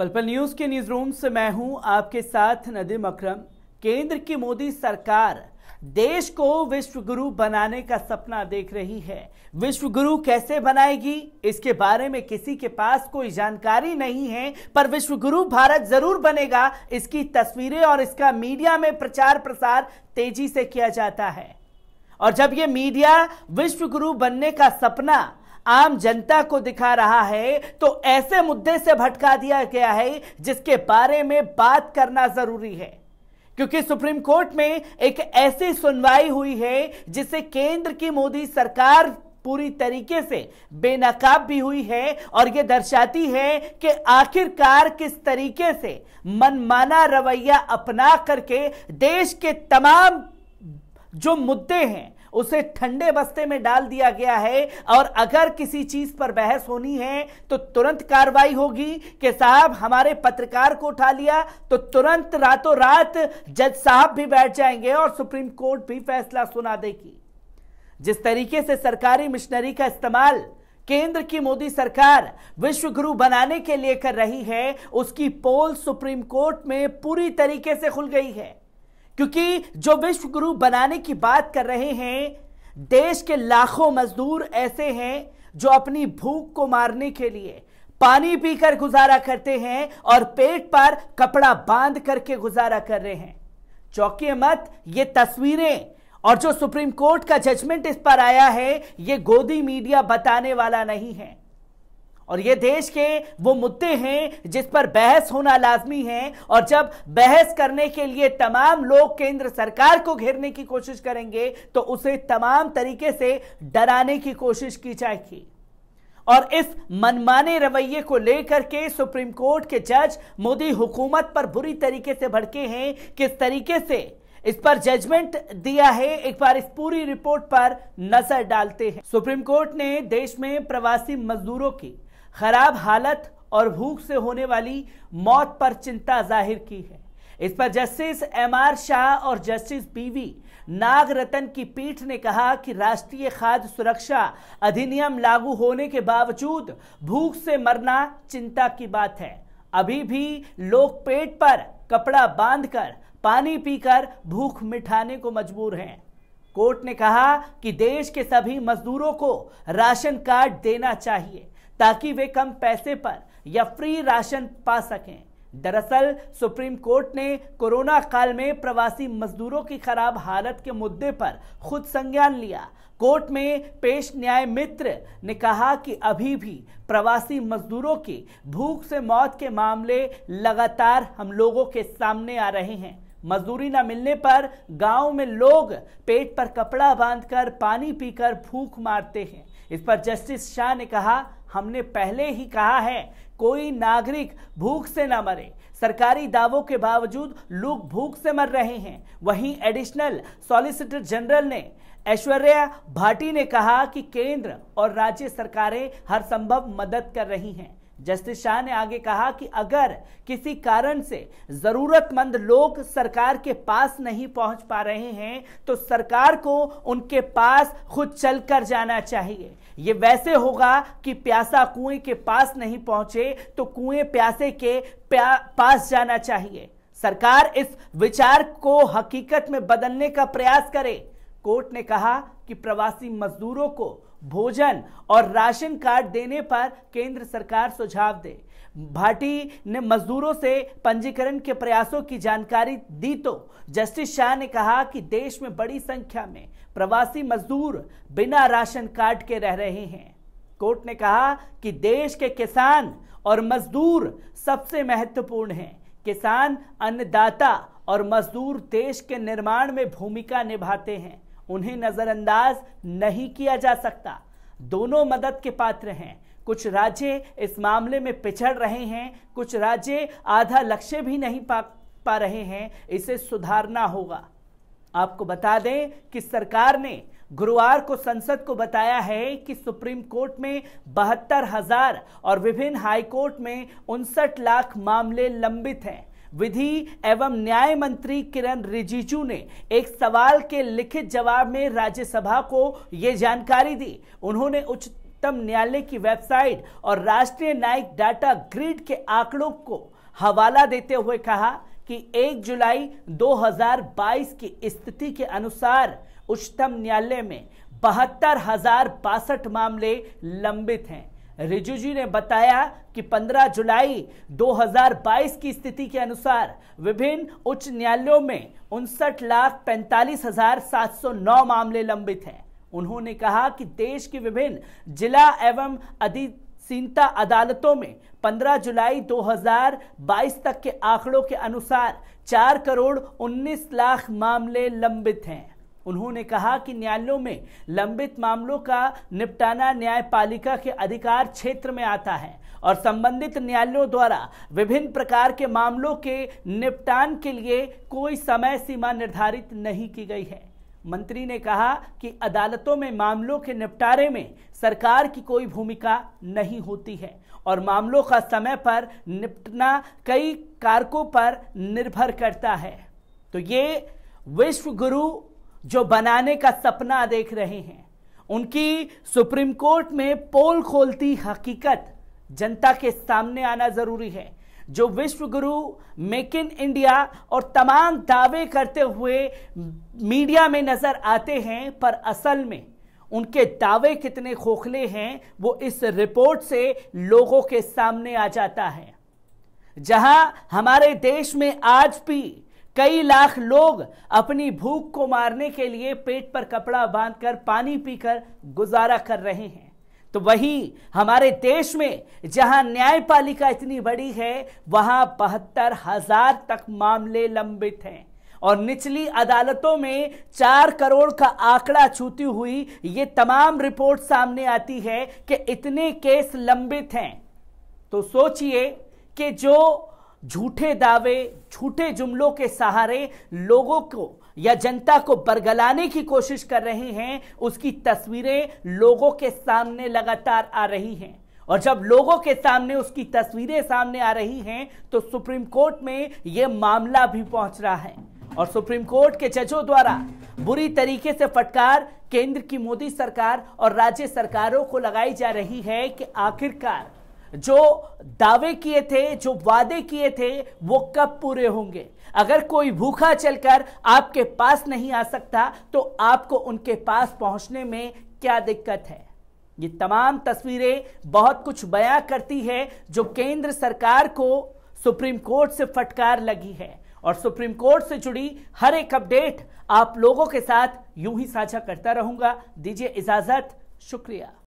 पलपल news के news room से मैं हूं आपके साथ नदीम अक्रम केंद्र की मोदी सरकार देश को विश्व गुरु बनाने का सपना देख रही है विश्व गुरु कैसे बनाएगी इसके बारे में किसी के पास कोई जानकारी नहीं है पर विश्व गुरु भारत जरूर बनेगा इसकी तस्वीरें और इसका मीडिया में प्रचार प्रसार तेजी से किया जाता है और जब ये मीडिया विश्व गुरु बनने का सपना आम जनता को दिखा रहा है तो ऐसे मुद्दे से भटका दिया गया है जिसके बारे में बात करना जरूरी है क्योंकि सुप्रीम कोर्ट में एक ऐसी सुनवाई हुई है जिसे केंद्र की मोदी सरकार पूरी तरीके से बेनकाब भी हुई है और यह दर्शाती है कि आखिरकार किस तरीके से मनमाना रवैया अपना करके देश के तमाम जो मुद्दे हैं उसे ठंडे बस्ते में डाल दिया गया है और अगर किसी चीज पर बहस होनी है तो तुरंत कार्रवाई होगी कि साहब हमारे पत्रकार को उठा लिया तो तुरंत रातों रात जज साहब भी बैठ जाएंगे और सुप्रीम कोर्ट भी फैसला सुना देगी जिस तरीके से सरकारी मिशनरी का इस्तेमाल केंद्र की मोदी सरकार विश्व गुरु बनाने के लिए कर रही है उसकी पोल सुप्रीम कोर्ट में पूरी तरीके से खुल गई है क्योंकि जो विश्व गुरु बनाने की बात कर रहे हैं देश के लाखों मजदूर ऐसे हैं जो अपनी भूख को मारने के लिए पानी पीकर गुजारा करते हैं और पेट पर कपड़ा बांध करके गुजारा कर रहे हैं चौकी मत ये तस्वीरें और जो सुप्रीम कोर्ट का जजमेंट इस पर आया है ये गोदी मीडिया बताने वाला नहीं है और ये देश के वो मुद्दे हैं जिस पर बहस होना लाजमी है और जब बहस करने के लिए तमाम लोग केंद्र सरकार को घेरने की कोशिश करेंगे तो उसे तमाम तरीके से डराने की कोशिश की जाएगी और इस मनमाने रवैये को लेकर के सुप्रीम कोर्ट के जज मोदी हुकूमत पर बुरी तरीके से भड़के हैं किस तरीके से इस पर जजमेंट दिया है एक बार इस पूरी रिपोर्ट पर नजर डालते हैं सुप्रीम कोर्ट ने देश में प्रवासी मजदूरों की खराब हालत और भूख से होने वाली मौत पर चिंता जाहिर की है इस पर जस्टिस एम आर शाह और जस्टिस पीवी नागरतन की पीठ ने कहा कि राष्ट्रीय खाद्य सुरक्षा अधिनियम लागू होने के बावजूद भूख से मरना चिंता की बात है अभी भी लोग पेट पर कपड़ा बांधकर पानी पीकर भूख मिठाने को मजबूर हैं कोर्ट ने कहा कि देश के सभी मजदूरों को राशन कार्ड देना चाहिए ताकि वे कम पैसे पर या फ्री राशन पा सकें दरअसल सुप्रीम कोर्ट ने कोरोना काल में प्रवासी मजदूरों की खराब हालत के मुद्दे पर खुद संज्ञान लिया कोर्ट में पेश न्याय मित्र ने कहा कि अभी भी प्रवासी मजदूरों की भूख से मौत के मामले लगातार हम लोगों के सामने आ रहे हैं मजदूरी न मिलने पर गांव में लोग पेट पर कपड़ा बांधकर पानी पीकर भूख मारते हैं इस पर जस्टिस शाह ने कहा हमने पहले ही कहा है कोई नागरिक भूख से ना मरे सरकारी दावों के बावजूद लोग भूख से मर रहे हैं वहीं एडिशनल सॉलिसिटर जनरल ने ऐश्वर्या भाटी ने कहा कि केंद्र और राज्य सरकारें हर संभव मदद कर रही हैं जस्टिस शाह ने आगे कहा कि अगर किसी कारण से जरूरतमंद लोग सरकार के पास नहीं पहुंच पा रहे हैं तो सरकार को उनके पास खुद चलकर जाना चाहिए ये वैसे होगा कि प्यासा कुएं के पास नहीं पहुंचे तो कुएं प्यासे के प्या, पास जाना चाहिए सरकार इस विचार को हकीकत में बदलने का प्रयास करे कोर्ट ने कहा कि प्रवासी मजदूरों को भोजन और राशन कार्ड देने पर केंद्र सरकार सुझाव दे भाटी ने मजदूरों से पंजीकरण के प्रयासों की जानकारी दी तो जस्टिस शाह ने कहा कि देश में बड़ी संख्या में प्रवासी मजदूर बिना राशन कार्ड के रह रहे हैं कोर्ट ने कहा कि देश के किसान और मजदूर सबसे महत्वपूर्ण हैं किसान अन्नदाता और मजदूर देश के निर्माण में भूमिका निभाते हैं उन्हें नज़रअंदाज नहीं किया जा सकता दोनों मदद के पात्र हैं कुछ राज्य इस मामले में पिछड़ रहे हैं कुछ राज्य आधा लक्ष्य भी नहीं पा पा रहे हैं इसे सुधारना होगा आपको बता दें कि सरकार ने गुरुवार को संसद को बताया है कि सुप्रीम कोर्ट में बहत्तर हजार और विभिन्न हाई कोर्ट में उनसठ लाख मामले लंबित हैं विधि एवं न्याय मंत्री किरण रिजिजू ने एक सवाल के लिखित जवाब में राज्यसभा को यह जानकारी दी उन्होंने उच्चतम न्यायालय की वेबसाइट और राष्ट्रीय न्यायिक डाटा ग्रिड के आंकड़ों को हवाला देते हुए कहा कि 1 जुलाई 2022 की स्थिति के अनुसार उच्चतम न्यायालय में बहत्तर हजार बासठ मामले लंबित हैं रिजिजू ने बताया कि 15 जुलाई 2022 की स्थिति के अनुसार विभिन्न उच्च न्यायालयों में उनसठ लाख पैंतालीस हजार सात सौ नौ मामले लंबित हैं उन्होंने कहा कि देश की विभिन्न जिला एवं अधिसीनता अदालतों में 15 जुलाई 2022 तक के आंकड़ों के अनुसार 4 करोड़ 19 लाख मामले लंबित हैं उन्होंने कहा कि न्यायालयों में लंबित मामलों का निपटाना न्यायपालिका के अधिकार क्षेत्र में आता है और संबंधित न्यायालयों द्वारा विभिन्न प्रकार के मामलों के निपटान के लिए कोई समय सीमा निर्धारित नहीं की गई है मंत्री ने कहा कि अदालतों में मामलों के निपटारे में सरकार की कोई भूमिका नहीं होती है और मामलों का समय पर निपटना कई कारकों पर निर्भर करता है तो ये विश्व गुरु जो बनाने का सपना देख रहे हैं उनकी सुप्रीम कोर्ट में पोल खोलती हकीकत जनता के सामने आना जरूरी है जो विश्व गुरु मेक इन इंडिया और तमाम दावे करते हुए मीडिया में नजर आते हैं पर असल में उनके दावे कितने खोखले हैं वो इस रिपोर्ट से लोगों के सामने आ जाता है जहां हमारे देश में आज भी कई लाख लोग अपनी भूख को मारने के लिए पेट पर कपड़ा बांधकर पानी पीकर गुजारा कर रहे हैं तो वही हमारे देश में जहां न्यायपालिका इतनी बड़ी है वहां बहत्तर हजार तक मामले लंबित हैं और निचली अदालतों में चार करोड़ का आंकड़ा छूती हुई ये तमाम रिपोर्ट सामने आती है कि इतने केस लंबित हैं तो सोचिए कि जो झूठे दावे झूठे जुमलों के सहारे लोगों को या जनता को बरगलाने की कोशिश कर रहे हैं उसकी तस्वीरें लोगों के सामने लगातार आ रही हैं और जब लोगों के सामने उसकी तस्वीरें सामने आ रही हैं तो सुप्रीम कोर्ट में यह मामला भी पहुंच रहा है और सुप्रीम कोर्ट के जजों द्वारा बुरी तरीके से फटकार केंद्र की मोदी सरकार और राज्य सरकारों को लगाई जा रही है कि आखिरकार जो दावे किए थे जो वादे किए थे वो कब पूरे होंगे अगर कोई भूखा चलकर आपके पास नहीं आ सकता तो आपको उनके पास पहुंचने में क्या दिक्कत है ये तमाम तस्वीरें बहुत कुछ बयां करती है जो केंद्र सरकार को सुप्रीम कोर्ट से फटकार लगी है और सुप्रीम कोर्ट से जुड़ी हर एक अपडेट आप लोगों के साथ यूं ही साझा करता रहूंगा दीजिए इजाजत शुक्रिया